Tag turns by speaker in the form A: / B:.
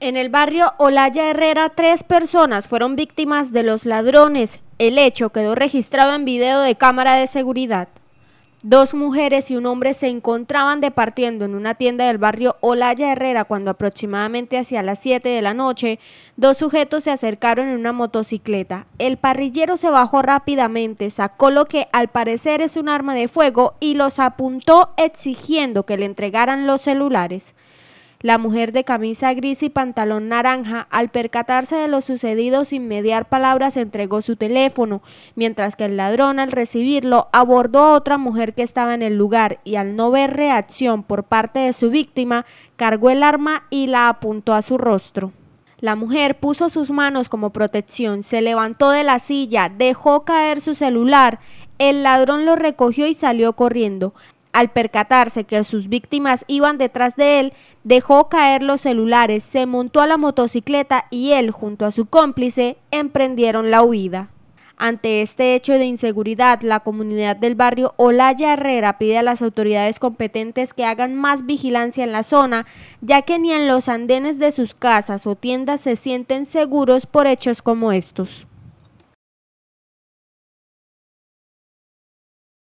A: En el barrio Olaya Herrera, tres personas fueron víctimas de los ladrones. El hecho quedó registrado en video de cámara de seguridad. Dos mujeres y un hombre se encontraban departiendo en una tienda del barrio Olaya Herrera cuando aproximadamente hacia las 7 de la noche, dos sujetos se acercaron en una motocicleta. El parrillero se bajó rápidamente, sacó lo que al parecer es un arma de fuego y los apuntó exigiendo que le entregaran los celulares. La mujer de camisa gris y pantalón naranja, al percatarse de lo sucedido sin mediar palabras, entregó su teléfono, mientras que el ladrón al recibirlo abordó a otra mujer que estaba en el lugar y al no ver reacción por parte de su víctima, cargó el arma y la apuntó a su rostro. La mujer puso sus manos como protección, se levantó de la silla, dejó caer su celular, el ladrón lo recogió y salió corriendo al percatarse que sus víctimas iban detrás de él, dejó caer los celulares, se montó a la motocicleta y él, junto a su cómplice, emprendieron la huida. Ante este hecho de inseguridad, la comunidad del barrio Olaya Herrera pide a las autoridades competentes que hagan más vigilancia en la zona, ya que ni en los andenes de sus casas o tiendas se sienten seguros por hechos como estos.